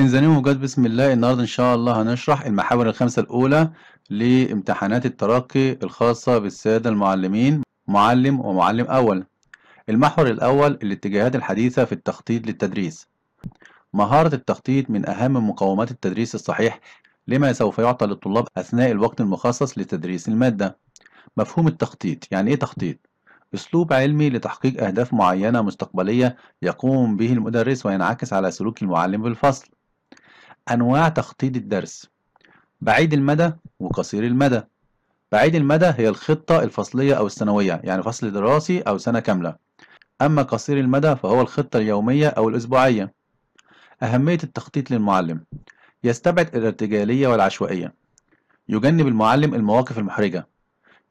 In the بسم الله النهاردة إن شاء الله هنشرح المحاور الخمسة الأولى لامتحانات الترقي الخاصة بالسادة المعلمين معلم ومعلم أول المحور الأول الاتجاهات الحديثة في التخطيط للتدريس مهارة التخطيط من أهم مقومات التدريس الصحيح لما سوف يعطى للطلاب أثناء الوقت المخصص لتدريس المادة مفهوم التخطيط يعني إيه تخطيط؟ أسلوب علمي لتحقيق أهداف معينة مستقبلية يقوم به المدرس وينعكس على سلوك المعلم بالفصل أنواع تخطيط الدرس بعيد المدى وقصير المدى بعيد المدى هي الخطة الفصلية أو السنوية يعني فصل دراسي أو سنة كاملة أما قصير المدى فهو الخطة اليومية أو الأسبوعية أهمية التخطيط للمعلم يستبعد الارتجالية والعشوائية يجنب المعلم المواقف المحرجة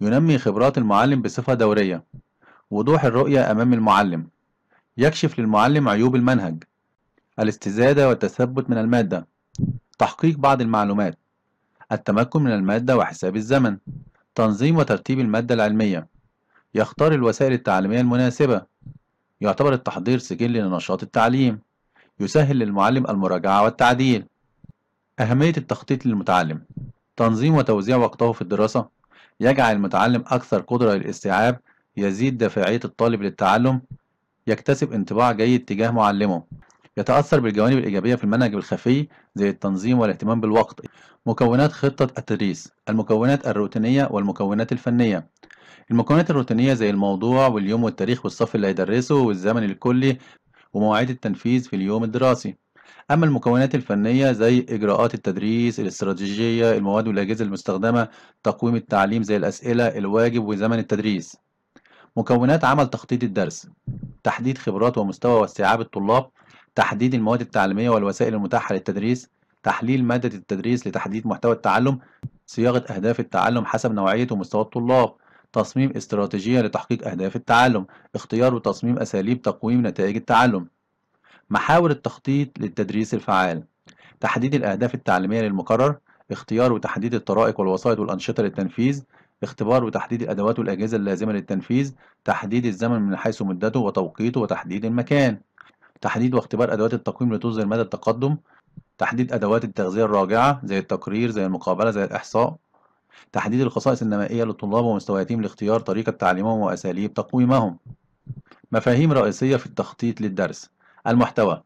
ينمي خبرات المعلم بصفة دورية وضوح الرؤية أمام المعلم يكشف للمعلم عيوب المنهج الاستزادة والتثبت من المادة تحقيق بعض المعلومات التمكن من المادة وحساب الزمن تنظيم وترتيب المادة العلمية يختار الوسائل التعليمية المناسبة يعتبر التحضير سجل لنشاط التعليم يسهل للمعلم المراجعة والتعديل أهمية التخطيط للمتعلم تنظيم وتوزيع وقته في الدراسة يجعل المتعلم أكثر قدرة للاستيعاب يزيد دافعية الطالب للتعلم يكتسب انطباع جيد تجاه معلمه يتأثر بالجوانب الإيجابية في المنهج الخفي زي التنظيم والاهتمام بالوقت مكونات خطة التدريس المكونات الروتينية والمكونات الفنية المكونات الروتينية زي الموضوع واليوم والتاريخ والصف اللي هيدرسه والزمن الكلي ومواعيد التنفيذ في اليوم الدراسي أما المكونات الفنية زي إجراءات التدريس الاستراتيجية المواد والأجهزة المستخدمة تقويم التعليم زي الأسئلة الواجب وزمن التدريس مكونات عمل تخطيط الدرس تحديد خبرات ومستوى واستيعاب الطلاب تحديد المواد التعليمية والوسائل المتاحة للتدريس تحليل مادة التدريس لتحديد محتوى التعلم صياغة أهداف التعلم حسب نوعية ومستوى الطلاب تصميم استراتيجية لتحقيق أهداف التعلم اختيار وتصميم أساليب تقويم نتائج التعلم محاور التخطيط للتدريس الفعال تحديد الأهداف التعليمية للمقرر اختيار وتحديد الطرائق والوسائط والأنشطة للتنفيذ اختبار وتحديد الأدوات والأجهزة اللازمة للتنفيذ تحديد الزمن من حيث مدته وتوقيته وتحديد المكان تحديد واختبار أدوات التقويم لتظهر مدى التقدم تحديد أدوات التغذية الراجعة زي التقرير زي المقابلة زي الإحصاء تحديد الخصائص النمائية للطلاب ومستوياتهم لاختيار طريقة تعليمهم وأساليب تقويمهم مفاهيم رئيسية في التخطيط للدرس المحتوى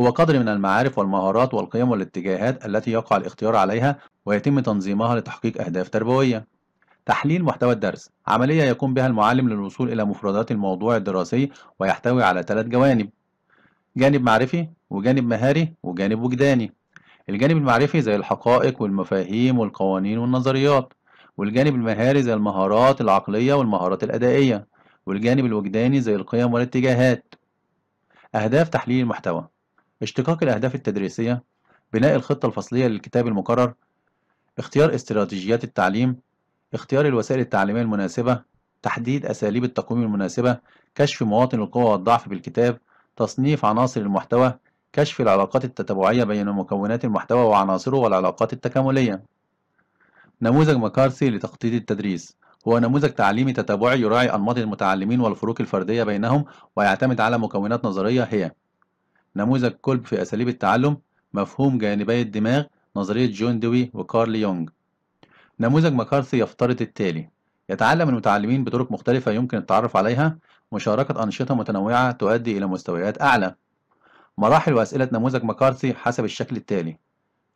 هو قدر من المعارف والمهارات والقيم والاتجاهات التي يقع الاختيار عليها ويتم تنظيمها لتحقيق أهداف تربوية تحليل محتوى الدرس عملية يقوم بها المعلم للوصول إلى مفردات الموضوع الدراسي ويحتوي على ثلاث جوانب جانب معرفي وجانب مهاري وجانب وجداني الجانب المعرفي زي الحقائق والمفاهيم والقوانين والنظريات والجانب المهاري زي المهارات العقلية والمهارات الأدائية والجانب الوجداني زي القيم والاتجاهات أهداف تحليل المحتوى اشتقاق الأهداف التدريسية بناء الخطة الفصلية للكتاب المقرر اختيار استراتيجيات التعليم اختيار الوسائل التعليمية المناسبة تحديد أساليب التقويم المناسبة كشف مواطن القوة والضعف بالكتاب تصنيف عناصر المحتوى كشف العلاقات التتبعية بين مكونات المحتوى وعناصره والعلاقات التكاملية نموذج مكارثي لتخطيط التدريس هو نموذج تعليمي تتبعي يراعي أنماط المتعلمين والفروق الفردية بينهم ويعتمد على مكونات نظرية هي نموذج كلب في أساليب التعلم مفهوم جانبي الدماغ نظرية جون دوي وكارل يونغ نموذج مكارثي يفترض التالي يتعلم المتعلمين بطرق مختلفة يمكن التعرف عليها مشاركة أنشطة متنوعة تؤدي إلى مستويات أعلى مراحل وأسئلة نموذج مكارثي حسب الشكل التالي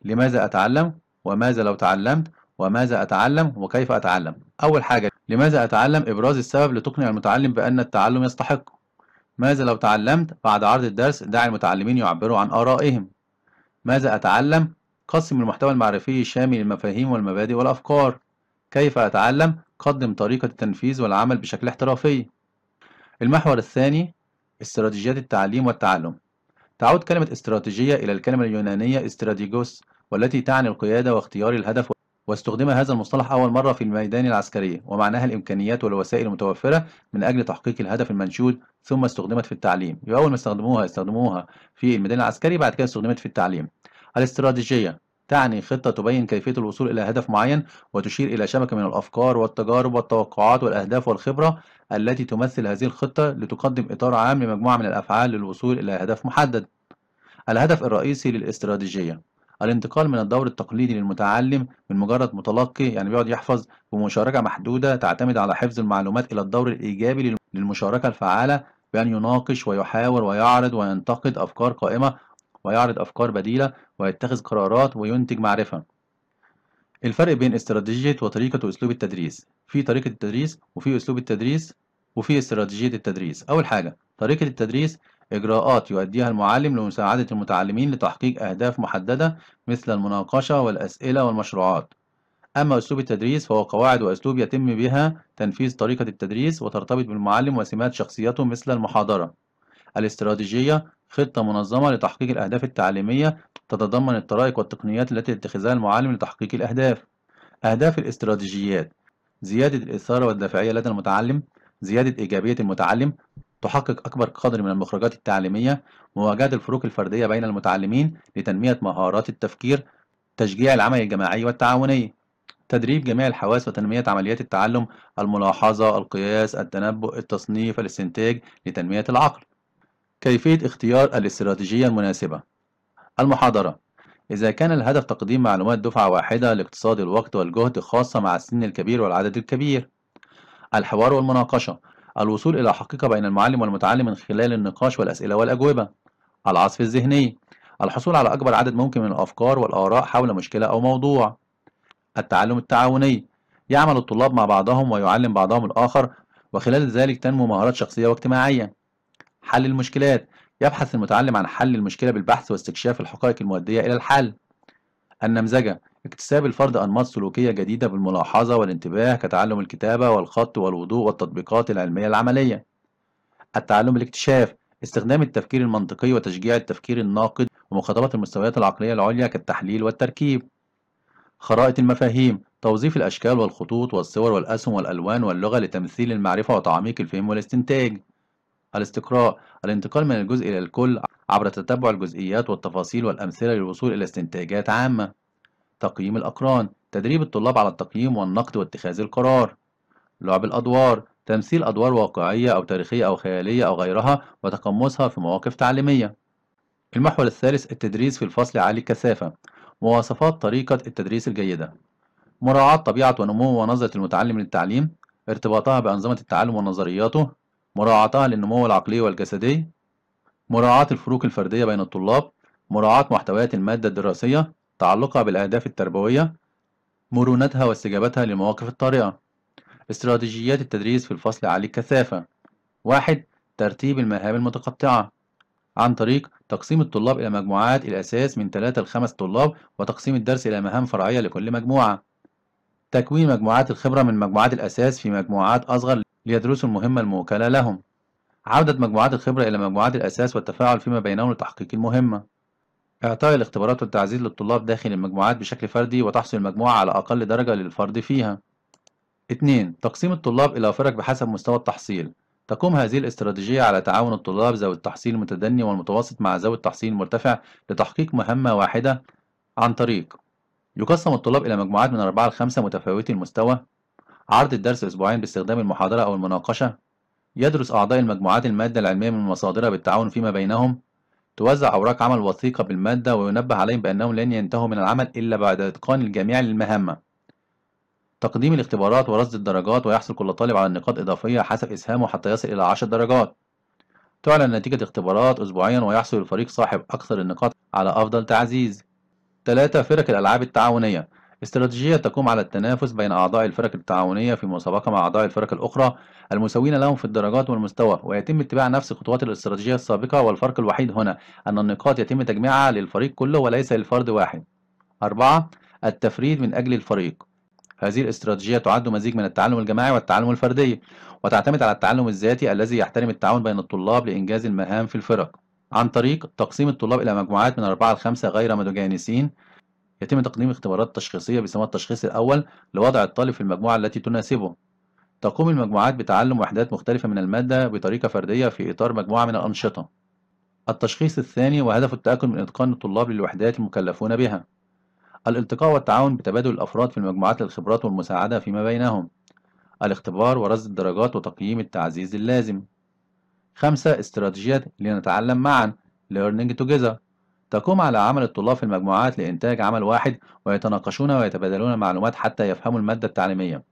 لماذا أتعلم؟ وماذا لو تعلمت؟ وماذا أتعلم؟ وكيف أتعلم؟ أول حاجة لماذا أتعلم؟ إبراز السبب لتقنع المتعلم بأن التعلم يستحق ماذا لو تعلمت؟ بعد عرض الدرس دع المتعلمين يعبروا عن آرائهم ماذا أتعلم؟ قسم المحتوى المعرفي الشامل للمفاهيم والمبادئ والأفكار كيف أتعلم؟ قدم طريقة التنفيذ والعمل بشكل احترافي المحور الثاني استراتيجيات التعليم والتعلم تعود كلمة استراتيجية إلى الكلمة اليونانية استراتيجوس والتي تعني القيادة واختيار الهدف واستخدم هذا المصطلح أول مرة في الميدان العسكري ومعناها الإمكانيات والوسائل المتوفرة من أجل تحقيق الهدف المنشود ثم استخدمت في التعليم يبقى أول ما استخدموها استخدموها في الميدان العسكري بعد كده استخدمت في التعليم الاستراتيجية تعني خطة تبين كيفية الوصول إلى هدف معين وتشير إلى شبكة من الأفكار والتجارب والتوقعات والأهداف والخبرة التي تمثل هذه الخطة لتقدم إطار عام لمجموعة من الأفعال للوصول إلى هدف محدد. الهدف الرئيسي للاستراتيجية الانتقال من الدور التقليدي للمتعلم من مجرد متلقي يعني بيقعد يحفظ بمشاركة محدودة تعتمد على حفظ المعلومات إلى الدور الإيجابي للمشاركة الفعالة بأن يناقش ويحاور ويعرض وينتقد أفكار قائمة ويعرض أفكار بديلة ويتخذ قرارات وينتج معرفة الفرق بين استراتيجية وطريقة وأسلوب التدريس في طريقة التدريس وفي أسلوب التدريس وفي استراتيجية التدريس أول حاجة طريقة التدريس إجراءات يؤديها المعلم لمساعدة المتعلمين لتحقيق أهداف محددة مثل المناقشة والأسئلة والمشروعات أما أسلوب التدريس فهو قواعد وأسلوب يتم بها تنفيذ طريقة التدريس وترتبط بالمعلم وسمات شخصيته مثل المحاضرة الاستراتيجية خطة منظمة لتحقيق الأهداف التعليمية تتضمن الطرائق والتقنيات التي يتخذها المعلم لتحقيق الأهداف أهداف الاستراتيجيات زيادة الإثارة والدافعية لدى المتعلم زيادة إيجابية المتعلم تحقق أكبر قدر من المخرجات التعليمية مواجهة الفروق الفردية بين المتعلمين لتنمية مهارات التفكير تشجيع العمل الجماعي والتعاوني تدريب جميع الحواس وتنمية عمليات التعلم الملاحظة القياس التنبؤ التصنيف الاستنتاج لتنمية العقل كيفية اختيار الاستراتيجية المناسبة المحاضرة إذا كان الهدف تقديم معلومات دفعة واحدة لاقتصاد الوقت والجهد خاصة مع السن الكبير والعدد الكبير الحوار والمناقشة الوصول إلى حقيقة بين المعلم والمتعلم من خلال النقاش والأسئلة والأجوبة العصف الذهني الحصول على أكبر عدد ممكن من الأفكار والآراء حول مشكلة أو موضوع التعلم التعاوني يعمل الطلاب مع بعضهم ويعلم بعضهم الآخر وخلال ذلك تنمو مهارات شخصية واجتماعية حل المشكلات يبحث المتعلم عن حل المشكلة بالبحث واستكشاف الحقائق المؤدية إلى الحل النمذجة اكتساب الفرد أنماط سلوكية جديدة بالملاحظة والانتباه كتعلم الكتابة والخط والوضوء والتطبيقات العلمية العملية التعلم الاكتشاف استخدام التفكير المنطقي وتشجيع التفكير الناقد ومخاطبة المستويات العقلية العليا كالتحليل والتركيب خرائط المفاهيم توظيف الأشكال والخطوط والصور والأسهم والألوان واللغة لتمثيل المعرفة وتعميق الفهم والاستنتاج الاستقراء الانتقال من الجزء إلى الكل عبر تتبع الجزئيات والتفاصيل والأمثلة للوصول إلى استنتاجات عامة تقييم الأقران تدريب الطلاب على التقييم والنقد واتخاذ القرار لعب الأدوار تمثيل أدوار واقعية أو تاريخية أو خيالية أو غيرها وتقمصها في مواقف تعليمية المحور الثالث التدريس في الفصل عالي الكثافة مواصفات طريقة التدريس الجيدة مراعاة طبيعة ونمو ونظرة المتعلم للتعليم ارتباطها بأنظمة التعلم ونظرياته مراعاتها للنمو العقلي والجسدي مراعاة الفروق الفردية بين الطلاب مراعاة محتويات المادة الدراسية تعلقها بالأهداف التربوية مرونتها واستجابتها للمواقف الطارئة استراتيجيات التدريس في الفصل عالي الكثافة واحد ترتيب المهام المتقطعة عن طريق تقسيم الطلاب إلى مجموعات الأساس من 3 لخمس 5 طلاب وتقسيم الدرس إلى مهام فرعية لكل مجموعة تكوين مجموعات الخبرة من مجموعات الأساس في مجموعات أصغر ليدرسوا المهمة الموكلة لهم عودة مجموعات الخبرة إلى مجموعات الأساس والتفاعل فيما بينهم لتحقيق المهمة إعطاء الاختبارات والتعزيز للطلاب داخل المجموعات بشكل فردي وتحصل المجموعة على أقل درجة للفرد فيها 2. تقسيم الطلاب إلى فرق بحسب مستوى التحصيل تقوم هذه الاستراتيجية على تعاون الطلاب ذوي التحصيل المتدني والمتوسط مع ذوي التحصيل المرتفع لتحقيق مهمة واحدة عن طريق يقسم الطلاب إلى مجموعات من أربعة لخمسة متفاوتي المستوى عرض الدرس أسبوعين باستخدام المحاضرة أو المناقشة يدرس أعضاء المجموعات المادة العلمية من مصادرها بالتعاون فيما بينهم توزع أوراق عمل وثيقة بالمادة وينبه عليهم بأنهم لن ينتهوا من العمل إلا بعد إتقان الجميع للمهمة تقديم الاختبارات ورصد الدرجات ويحصل كل طالب على نقاط إضافية حسب إسهامه حتى يصل إلى عشر درجات تعلن نتيجة اختبارات أسبوعيا ويحصل الفريق صاحب أكثر النقاط على أفضل تعزيز 3. فرق الألعاب التعاونية استراتيجية تقوم على التنافس بين أعضاء الفرق التعاونية في مسابقة مع أعضاء الفرق الأخرى المساوين لهم في الدرجات والمستوى ويتم اتباع نفس خطوات الاستراتيجية السابقة والفرق الوحيد هنا أن النقاط يتم تجميعها للفريق كله وليس للفرد واحد أربعة التفريد من أجل الفريق هذه الاستراتيجية تعد مزيج من التعلم الجماعي والتعلم الفردي وتعتمد على التعلم الذاتي الذي يحترم التعاون بين الطلاب لإنجاز المهام في الفرق عن طريق تقسيم الطلاب إلى مجموعات من أربعة لخمسة غير متجانسين يتم تقديم اختبارات تشخيصية بسماء التشخيص الأول لوضع الطالب في المجموعة التي تناسبه تقوم المجموعات بتعلم وحدات مختلفة من المادة بطريقة فردية في إطار مجموعة من الأنشطة التشخيص الثاني وهدفه التأكد من إتقان الطلاب للوحدات المكلفون بها الالتقاء والتعاون بتبادل الأفراد في المجموعات للخبرات والمساعدة فيما بينهم الاختبار ورصد الدرجات وتقييم التعزيز اللازم خمسة استراتيجيات لنتعلم معا Learning Together تقوم على عمل الطلاب في المجموعات لإنتاج عمل واحد ويتناقشون ويتبادلون المعلومات حتى يفهموا المادة التعليمية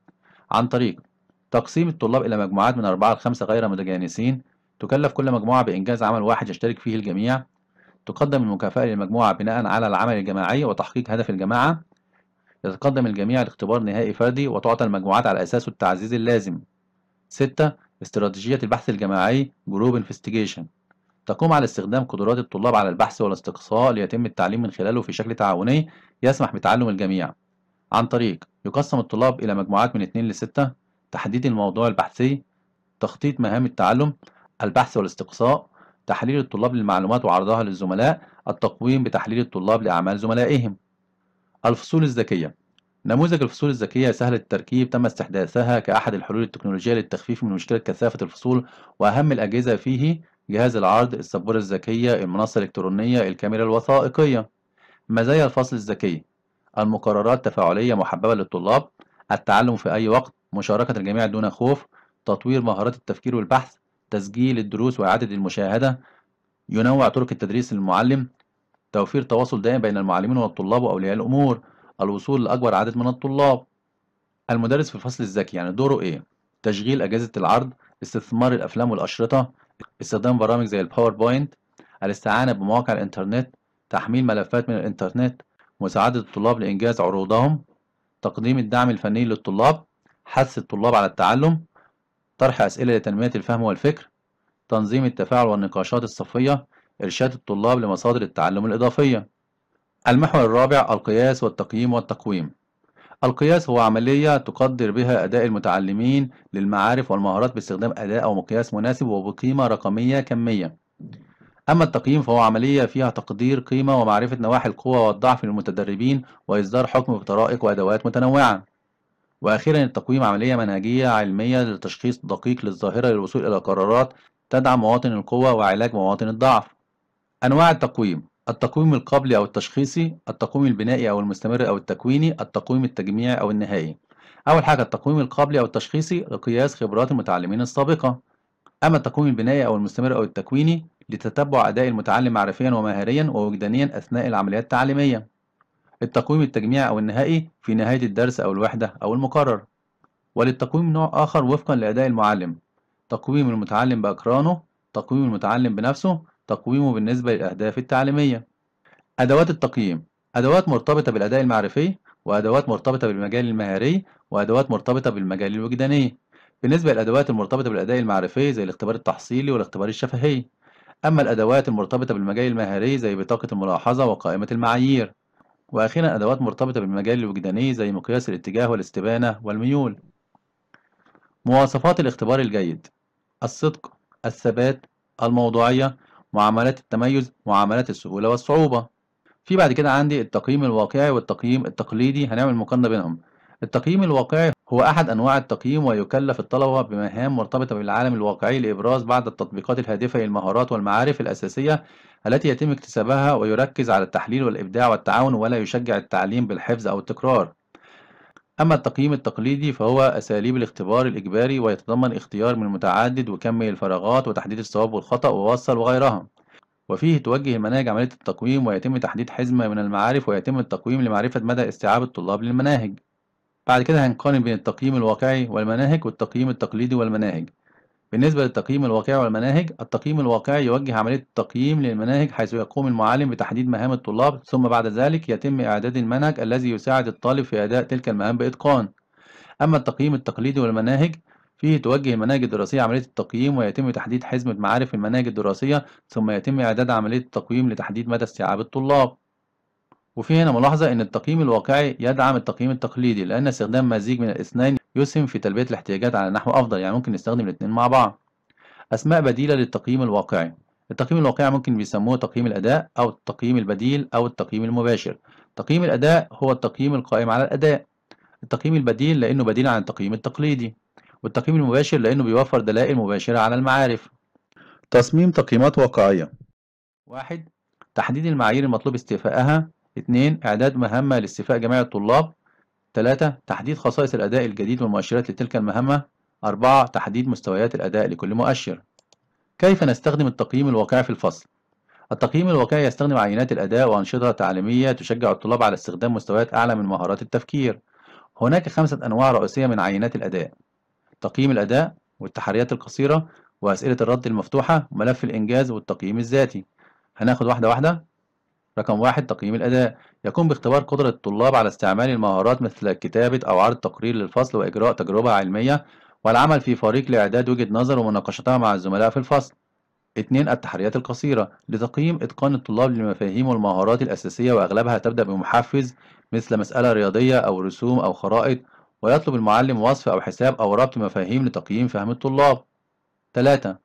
عن طريق تقسيم الطلاب إلى مجموعات من أربعة لخمسة غير متجانسين تكلف كل مجموعة بإنجاز عمل واحد يشترك فيه الجميع تقدم المكافأة للمجموعة بناء على العمل الجماعي وتحقيق هدف الجماعة يتقدم الجميع لاختبار نهائي فردي وتعطى المجموعات على أساسه التعزيز اللازم ستة استراتيجية البحث الجماعي جروب انفستيجيشن تقوم على استخدام قدرات الطلاب على البحث والاستقصاء ليتم التعليم من خلاله في شكل تعاوني يسمح بتعلم الجميع عن طريق يقسم الطلاب إلى مجموعات من 2 ل 6 تحديد الموضوع البحثي تخطيط مهام التعلم البحث والاستقصاء تحليل الطلاب للمعلومات وعرضها للزملاء التقويم بتحليل الطلاب لأعمال زملائهم الفصول الذكية نموذج الفصول الذكية سهل التركيب تم استحداثها كأحد الحلول التكنولوجية للتخفيف من مشكلة كثافة الفصول وأهم الأجهزة فيه جهاز العرض السبورة الذكية المنصة الإلكترونية الكاميرا الوثائقية مزايا الفصل الذكي المقررات تفاعلية محببة للطلاب التعلم في أي وقت مشاركة الجميع دون خوف تطوير مهارات التفكير والبحث تسجيل الدروس وإعادة المشاهدة ينوع طرق التدريس للمعلم توفير تواصل دائم بين المعلمين والطلاب وأولياء الأمور الوصول لأكبر عدد من الطلاب المدرس في الفصل الذكي يعني دوره إيه؟ تشغيل أجهزة العرض استثمار الأفلام والأشرطة استخدام برامج زي الباوربوينت الاستعانة بمواقع الإنترنت تحميل ملفات من الإنترنت مساعدة الطلاب لإنجاز عروضهم تقديم الدعم الفني للطلاب حث الطلاب على التعلم طرح أسئلة لتنمية الفهم والفكر تنظيم التفاعل والنقاشات الصفية إرشاد الطلاب لمصادر التعلم الإضافية المحور الرابع القياس والتقييم والتقويم القياس هو عملية تقدر بها أداء المتعلمين للمعارف والمهارات باستخدام أداء أو مقياس مناسب وبقيمة رقمية كمية. أما التقييم فهو عملية فيها تقدير قيمة ومعرفة نواحي القوة والضعف للمتدربين وإصدار حكم بطرائق وأدوات متنوعة. وأخيرا التقويم عملية منهجية علمية لتشخيص دقيق للظاهرة للوصول إلى قرارات تدعم مواطن القوة وعلاج مواطن الضعف. أنواع التقويم التقويم القبلي أو التشخيصي التقويم البنائي أو المستمر أو التكويني التقويم التجميعي أو النهائي أول حاجة التقويم القبلي أو التشخيصي لقياس خبرات المتعلمين السابقة أما التقويم البنائي أو المستمر أو التكويني لتتبع أداء المتعلم معرفيا ومهاريا ووجدانيا أثناء العمليات التعليمية التقويم التجميعي أو النهائي في نهاية الدرس أو الوحدة أو المقرر وللتقويم نوع آخر وفقا لأداء المعلم تقويم المتعلم بأقرانه تقويم المتعلم بنفسه تقويمه بالنسبة للأهداف التعليمية أدوات التقييم أدوات مرتبطة بالأداء المعرفي وأدوات مرتبطة بالمجال المهاري وأدوات مرتبطة بالمجال الوجداني بالنسبة للأدوات المرتبطة بالأداء المعرفي زي الاختبار التحصيلي والاختبار الشفهي أما الأدوات المرتبطة بالمجال المهاري زي بطاقة الملاحظة وقائمة المعايير وأخيرا أدوات مرتبطة بالمجال الوجداني زي مقياس الاتجاه والاستبانة والميول مواصفات الاختبار الجيد الصدق الثبات الموضوعية معاملات التميز معاملات السهولة والصعوبة في بعد كده عندي التقييم الواقعي والتقييم التقليدي هنعمل مقارنة بينهم التقييم الواقعي هو أحد أنواع التقييم ويكلف الطلبة بمهام مرتبطة بالعالم الواقعي لإبراز بعض التطبيقات الهادفة للمهارات والمعارف الأساسية التي يتم اكتسابها ويركز على التحليل والإبداع والتعاون ولا يشجع التعليم بالحفظ أو التكرار أما التقييم التقليدي فهو أساليب الاختبار الإجباري ويتضمن اختيار من متعدد وكم الفراغات وتحديد الصواب والخطأ ووصل وغيرها وفيه توجه المناهج عملية التقويم ويتم تحديد حزمة من المعارف ويتم التقويم لمعرفة مدى استيعاب الطلاب للمناهج بعد كده هنقارن بين التقييم الواقعي والمناهج والتقييم التقليدي والمناهج بالنسبة للتقييم الواقعي والمناهج التقييم الواقعي يوجه عملية التقييم للمناهج حيث يقوم المعلم بتحديد مهام الطلاب ثم بعد ذلك يتم إعداد المنهج الذي يساعد الطالب في أداء تلك المهام بإتقان أما التقييم التقليدي والمناهج فيه توجه المناهج الدراسية عملية التقييم ويتم تحديد حزمة معارف المناهج الدراسية ثم يتم إعداد عملية التقييم لتحديد مدى استيعاب الطلاب وفي هنا ملاحظة إن التقييم الواقعي يدعم التقييم التقليدي لأن استخدام مزيج من الاثنين يسهم في تلبية الاحتياجات على نحو أفضل يعني ممكن نستخدم الاتنين مع بعض أسماء بديلة للتقييم الواقعي التقييم الواقعي ممكن بيسموه تقييم الأداء أو التقييم البديل أو التقييم المباشر تقييم الأداء هو التقييم القائم على الأداء التقييم البديل لأنه بديل عن التقييم التقليدي والتقييم المباشر لأنه بيوفر دلائل مباشرة على المعارف تصميم تقييمات واقعية واحد تحديد المعايير المطلوب استيفائها 2 إعداد مهمة لاستيفاء جميع الطلاب 3. تحديد خصائص الأداء الجديد والمؤشرات لتلك المهمة 4. تحديد مستويات الأداء لكل مؤشر كيف نستخدم التقييم الواقعي في الفصل؟ التقييم الواقعي يستخدم عينات الأداء وأنشطة تعليمية تشجع الطلاب على استخدام مستويات أعلى من مهارات التفكير هناك خمسة أنواع رئيسية من عينات الأداء تقييم الأداء والتحريات القصيرة وأسئلة الرد المفتوحة وملف الإنجاز والتقييم الذاتي هناخد واحدة واحدة رقم واحد تقييم الأداء يقوم باختبار قدرة الطلاب على استعمال المهارات مثل كتابة أو عرض تقرير للفصل وإجراء تجربة علمية والعمل في فريق لإعداد وجهة نظر ومناقشتها مع الزملاء في الفصل. 2. التحريات القصيرة لتقييم إتقان الطلاب للمفاهيم والمهارات الأساسية وأغلبها تبدأ بمحفز مثل مسألة رياضية أو رسوم أو خرائط ويطلب المعلم وصف أو حساب أو ربط مفاهيم لتقييم فهم الطلاب. 3.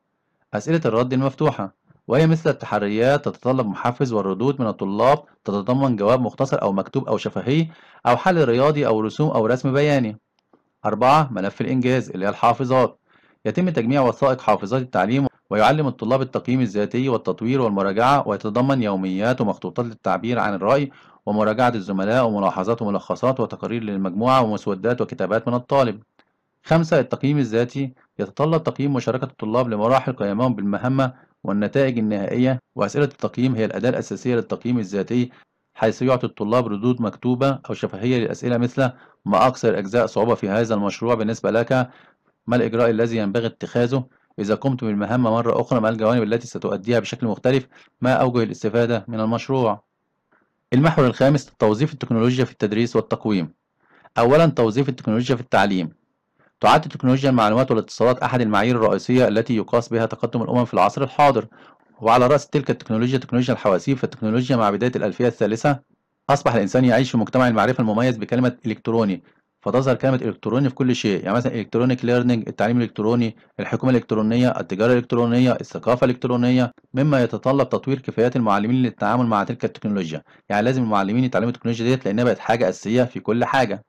أسئلة الرد المفتوحة وهي مثل التحريات تتطلب محفز والردود من الطلاب تتضمن جواب مختصر أو مكتوب أو شفهي أو حل رياضي أو رسوم أو رسم بياني. أربعة ملف الإنجاز اللي هي الحافظات يتم تجميع وثائق حافظات التعليم ويعلم الطلاب التقييم الذاتي والتطوير والمراجعة ويتضمن يوميات ومخطوطات للتعبير عن الرأي ومراجعة الزملاء وملاحظات وملخصات وتقارير للمجموعة ومسودات وكتابات من الطالب. خمسة التقييم الذاتي يتطلب تقييم مشاركة الطلاب لمراحل قيامهم بالمهمة والنتائج النهائية وأسئلة التقييم هي الأداة الأساسية للتقييم الذاتي حيث يعطي الطلاب ردود مكتوبة أو شفهية للأسئلة مثل ما أكثر أجزاء صعوبة في هذا المشروع بالنسبة لك ما الإجراء الذي ينبغي اتخاذه إذا قمت بالمهمة مرة أخرى ما الجوانب التي ستؤديها بشكل مختلف ما أوجه الاستفادة من المشروع المحور الخامس توظيف التكنولوجيا في التدريس والتقويم أولا توظيف التكنولوجيا في التعليم تعد تكنولوجيا المعلومات والاتصالات أحد المعايير الرئيسية التي يقاس بها تقدم الأمم في العصر الحاضر وعلى رأس تلك التكنولوجيا تكنولوجيا الحواسيب فالتكنولوجيا مع بداية الألفية الثالثة أصبح الإنسان يعيش في مجتمع المعرفة المميز بكلمة إلكتروني فتظهر كلمة إلكتروني في كل شيء يعني مثلا إلكترونيك ليرنينج التعليم الإلكتروني الحكومة الإلكترونية التجارة الإلكترونية الثقافة الإلكترونية مما يتطلب تطوير كفايات المعلمين للتعامل مع تلك التكنولوجيا يعني لازم المعلمين يتعلموا التكنولوجيا ديت لأنها بقت حاجة أساسية في كل حاجة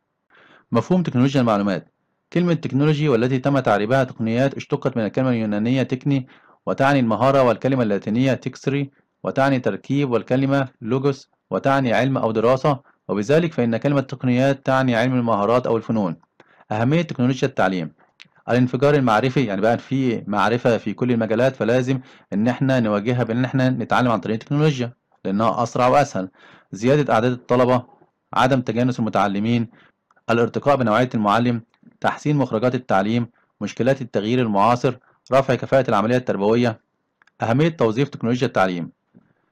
مفهوم تكنولوجيا المعلومات كلمة تكنولوجي والتي تم تعريبها تقنيات اشتقت من الكلمة اليونانية تكني وتعني المهارة والكلمة اللاتينية تكسري وتعني تركيب والكلمة لوجوس وتعني علم أو دراسة وبذلك فإن كلمة تقنيات تعني علم المهارات أو الفنون أهمية تكنولوجيا التعليم الانفجار المعرفي يعني بقى في معرفة في كل المجالات فلازم إن إحنا نواجهها بإن إحنا نتعلم عن طريق التكنولوجيا لأنها أسرع وأسهل زيادة أعداد الطلبة عدم تجانس المتعلمين الارتقاء بنوعية المعلم تحسين مخرجات التعليم مشكلات التغيير المعاصر رفع كفاءة العملية التربوية أهمية توظيف تكنولوجيا التعليم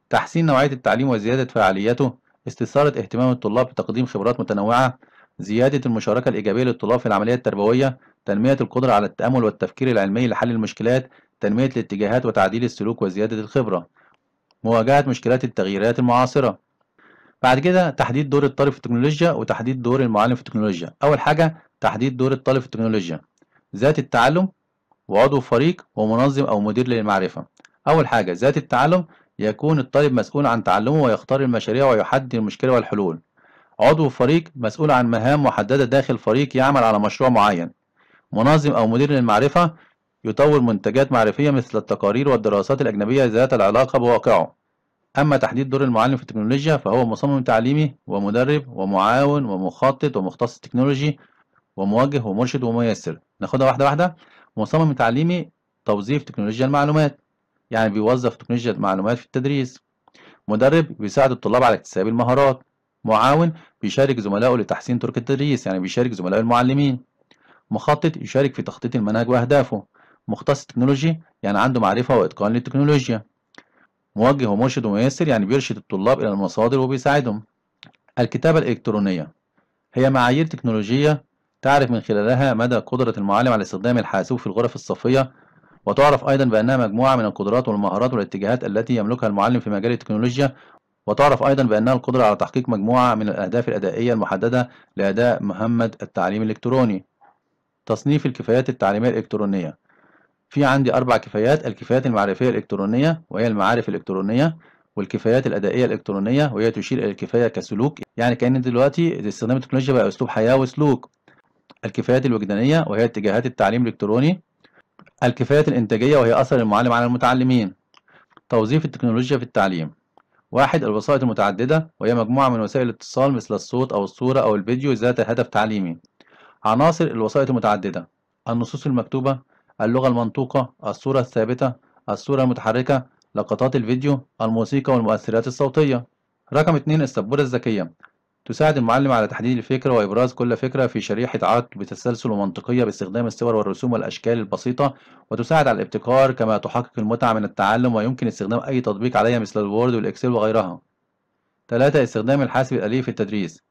تحسين نوعية التعليم وزيادة فعاليته استثارة اهتمام الطلاب بتقديم خبرات متنوعة زيادة المشاركة الإيجابية للطلاب في العملية التربوية تنمية القدرة على التأمل والتفكير العلمي لحل المشكلات تنمية الاتجاهات وتعديل السلوك وزيادة الخبرة مواجهة مشكلات التغييرات المعاصرة بعد كده تحديد دور الطالب في التكنولوجيا وتحديد دور المعلم في التكنولوجيا اول حاجه تحديد دور الطالب في التكنولوجيا ذات التعلم وعضو فريق ومنظم او مدير للمعرفه اول حاجه ذات التعلم يكون الطالب مسؤول عن تعلمه ويختار المشاريع ويحدد المشكله والحلول عضو فريق مسؤول عن مهام محدده داخل فريق يعمل على مشروع معين منظم او مدير للمعرفه يطور منتجات معرفيه مثل التقارير والدراسات الاجنبيه ذات العلاقه بواقعه أما تحديد دور المعلم في التكنولوجيا فهو مصمم تعليمي ومدرب ومعاون ومخطط ومختص تكنولوجي وموجه ومرشد وميسر ناخدها واحدة واحدة مصمم تعليمي توظيف تكنولوجيا المعلومات يعني بيوظف تكنولوجيا المعلومات في التدريس مدرب بيساعد الطلاب على اكتساب المهارات معاون بيشارك زملائه لتحسين طرق التدريس يعني بيشارك زملاء المعلمين مخطط يشارك في تخطيط المنهج وأهدافه مختص تكنولوجي يعني عنده معرفة وإتقان للتكنولوجيا موجه ومرشد وميسر يعني بيرشد الطلاب إلى المصادر وبيساعدهم الكتابة الإلكترونية هي معايير تكنولوجية تعرف من خلالها مدى قدرة المعلم على استخدام الحاسوب في الغرف الصفية وتعرف أيضا بأنها مجموعة من القدرات والمهارات والاتجاهات التي يملكها المعلم في مجال التكنولوجيا وتعرف أيضا بأنها القدرة على تحقيق مجموعة من الأهداف الأدائية المحددة لأداء مهمة التعليم الإلكتروني تصنيف الكفايات التعليمية الإلكترونية في عندي أربع كفايات الكفايات المعرفية الإلكترونية وهي المعارف الإلكترونية والكفايات الأدائية الإلكترونية وهي تشير إلى الكفاية كسلوك يعني كأن دلوقتي استخدام التكنولوجيا بقى أسلوب حياة وسلوك الكفايات الوجدانية وهي اتجاهات التعليم الإلكتروني الكفايات الإنتاجية وهي أثر المعلم على المتعلمين توظيف التكنولوجيا في التعليم واحد الوسائط المتعددة وهي مجموعة من وسائل الاتصال مثل الصوت أو الصورة أو الفيديو ذات هدف تعليمي عناصر الوسائط المتعددة النصوص المكتوبة اللغة المنطوقة الصورة الثابتة الصورة المتحركة لقطات الفيديو الموسيقى والمؤثرات الصوتية رقم 2 السبورة الذكية تساعد المعلم على تحديد الفكرة وإبراز كل فكرة في شريحة عرض بتسلسل ومنطقية باستخدام الصور والرسوم والأشكال البسيطة وتساعد على الابتكار كما تحقق المتعة من التعلم ويمكن استخدام أي تطبيق عليها مثل الوورد والإكسل وغيرها 3 استخدام الحاسب الآلي في التدريس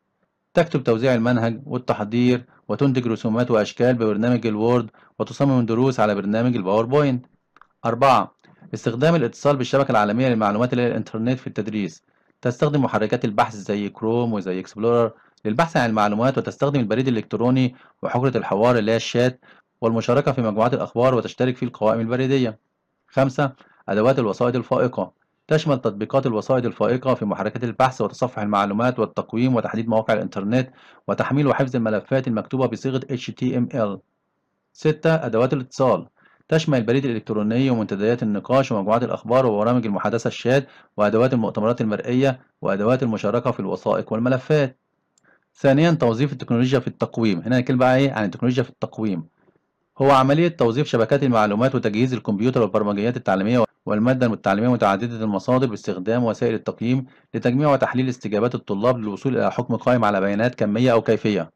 تكتب توزيع المنهج والتحضير وتنتج رسومات وأشكال ببرنامج الوورد وتصمم دروس على برنامج الباوربوينت. أربعة استخدام الاتصال بالشبكة العالمية للمعلومات الإنترنت في التدريس. تستخدم محركات البحث زي كروم وزي اكسبلورر للبحث عن المعلومات وتستخدم البريد الإلكتروني وحجرة الحوار اللي هي الشات والمشاركة في مجموعات الأخبار وتشترك في القوائم البريدية. خمسة أدوات الوسائط الفائقة تشمل تطبيقات الوسائط الفائقة في محركات البحث وتصفح المعلومات والتقويم وتحديد مواقع الإنترنت وتحميل وحفظ الملفات المكتوبة بصيغة HTML. 6. أدوات الاتصال تشمل البريد الإلكتروني ومنتديات النقاش ومجموعات الأخبار وبرامج المحادثة الشاد وأدوات المؤتمرات المرئية وأدوات المشاركة في الوثائق والملفات. ثانيا توظيف التكنولوجيا في التقويم هنا هنتكلم بقى ايه عن التكنولوجيا في التقويم هو عملية توظيف شبكات المعلومات وتجهيز الكمبيوتر والبرمجيات التعليمية والمادة التعليمية متعددة المصادر باستخدام وسائل التقييم لتجميع وتحليل استجابات الطلاب للوصول إلى حكم قائم على بيانات كمية أو كيفية.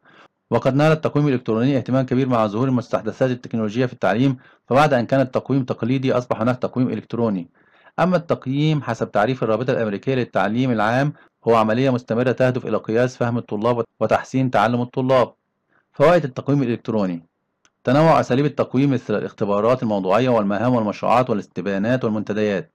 وقد نال التقويم الإلكتروني اهتمام كبير مع ظهور المستحدثات التكنولوجية في التعليم، فبعد أن كان التقويم تقليدي أصبح هناك تقويم إلكتروني. أما التقييم حسب تعريف الرابطة الأمريكية للتعليم العام هو عملية مستمرة تهدف إلى قياس فهم الطلاب وتحسين تعلم الطلاب. فوائد التقويم الإلكتروني تنوع أساليب التقويم مثل الاختبارات الموضوعية والمهام والمشروعات والاستبيانات والمنتديات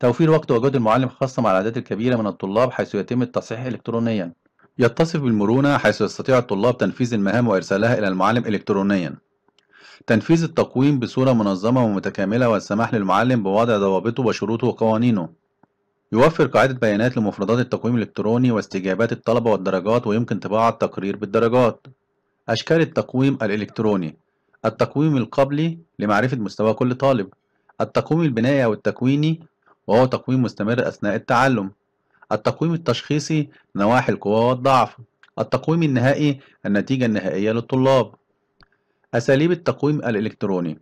توفير وقت وجهد المعلم خاصة مع الأعداد الكبيرة من الطلاب حيث يتم التصحيح إلكترونيا يتصف بالمرونة حيث يستطيع الطلاب تنفيذ المهام وإرسالها إلى المعلم إلكترونيا تنفيذ التقويم بصورة منظمة ومتكاملة والسماح للمعلم بوضع ضوابطه وشروطه وقوانينه يوفر قاعدة بيانات لمفردات التقويم الإلكتروني واستجابات الطلبة والدرجات ويمكن طباعة التقرير بالدرجات أشكال التقويم الإلكتروني التقويم القبلي لمعرفة مستوى كل طالب التقويم البنائي أو التكويني وهو تقويم مستمر أثناء التعلم التقويم التشخيصي نواحي القوى والضعف التقويم النهائي النتيجة النهائية للطلاب أساليب التقويم الإلكتروني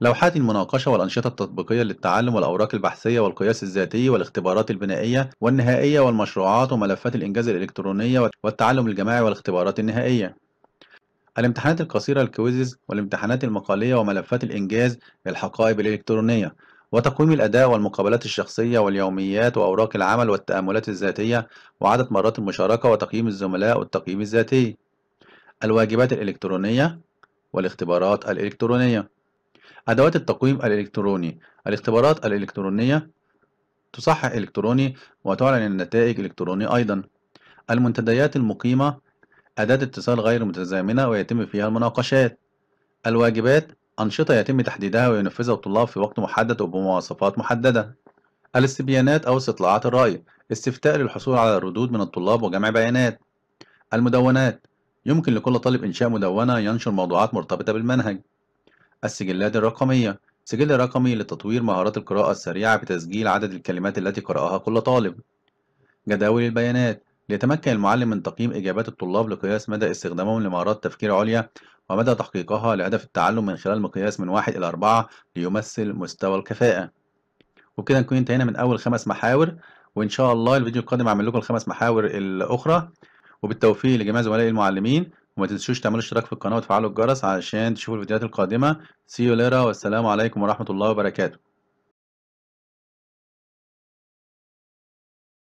لوحات المناقشة والأنشطة التطبيقية للتعلم والأوراق البحثية والقياس الذاتي والاختبارات البنائية والنهائية والمشروعات وملفات الإنجاز الإلكترونية والتعلم الجماعي والاختبارات النهائية الامتحانات القصيرة الكويزز والامتحانات المقالية وملفات الإنجاز الحقائب الإلكترونية وتقويم الأداء والمقابلات الشخصية واليوميات وأوراق العمل والتأملات الذاتية وعدد مرات المشاركة وتقييم الزملاء والتقييم الذاتي الواجبات الإلكترونية والاختبارات الإلكترونية أدوات التقويم الإلكتروني الاختبارات الإلكترونية تصحح إلكتروني وتعلن النتائج إلكتروني أيضا المنتديات المقيمة أداة اتصال غير متزامنة ويتم فيها المناقشات الواجبات أنشطة يتم تحديدها وينفذها الطلاب في وقت محدد وبمواصفات محددة الاستبيانات أو استطلاعات الرأي استفتاء للحصول على الردود من الطلاب وجمع بيانات المدونات يمكن لكل طالب إنشاء مدونة ينشر موضوعات مرتبطة بالمنهج السجلات الرقمية سجل رقمي لتطوير مهارات القراءة السريعة بتسجيل عدد الكلمات التي قرأها كل طالب جداول البيانات ليتمكن المعلم من تقييم إجابات الطلاب لقياس مدى استخدامهم لمهارات تفكير عليا ومدى تحقيقها لهدف التعلم من خلال مقياس من واحد إلى أربعة ليمثل مستوى الكفاءة وبكده نكون انتهينا من أول خمس محاور وإن شاء الله الفيديو القادم هعمل لكم الخمس محاور الأخرى وبالتوفيق لجميع زملائي المعلمين وما تنسوش تعملوا اشتراك في القناة وتفعلوا الجرس علشان تشوفوا الفيديوهات القادمة سي يو ليرا والسلام عليكم ورحمة الله وبركاته